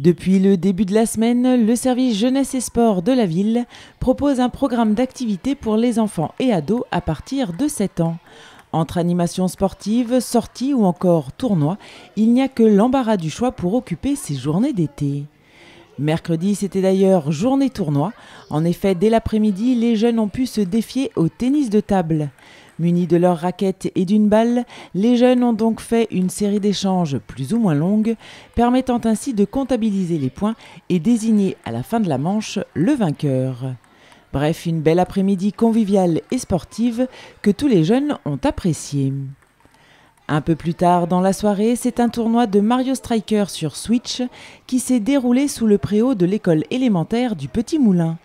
Depuis le début de la semaine, le service jeunesse et sport de la ville propose un programme d'activités pour les enfants et ados à partir de 7 ans. Entre animations sportives, sorties ou encore tournois, il n'y a que l'embarras du choix pour occuper ces journées d'été. Mercredi, c'était d'ailleurs journée tournoi. En effet, dès l'après-midi, les jeunes ont pu se défier au tennis de table. Munis de leurs raquettes et d'une balle, les jeunes ont donc fait une série d'échanges plus ou moins longues, permettant ainsi de comptabiliser les points et désigner à la fin de la manche le vainqueur. Bref, une belle après-midi conviviale et sportive que tous les jeunes ont appréciée. Un peu plus tard dans la soirée, c'est un tournoi de Mario Striker sur Switch qui s'est déroulé sous le préau de l'école élémentaire du Petit Moulin.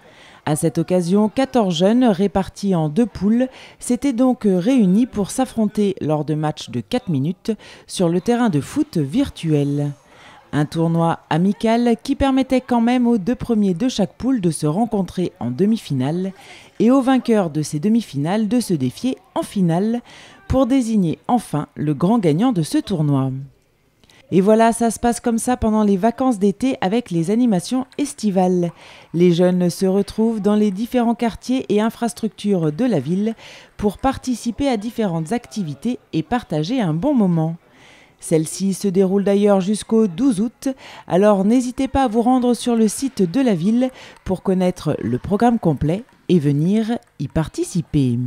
À cette occasion, 14 jeunes répartis en deux poules s'étaient donc réunis pour s'affronter lors de matchs de 4 minutes sur le terrain de foot virtuel. Un tournoi amical qui permettait quand même aux deux premiers de chaque poule de se rencontrer en demi-finale et aux vainqueurs de ces demi-finales de se défier en finale pour désigner enfin le grand gagnant de ce tournoi. Et voilà, ça se passe comme ça pendant les vacances d'été avec les animations estivales. Les jeunes se retrouvent dans les différents quartiers et infrastructures de la ville pour participer à différentes activités et partager un bon moment. Celle-ci se déroule d'ailleurs jusqu'au 12 août, alors n'hésitez pas à vous rendre sur le site de la ville pour connaître le programme complet et venir y participer.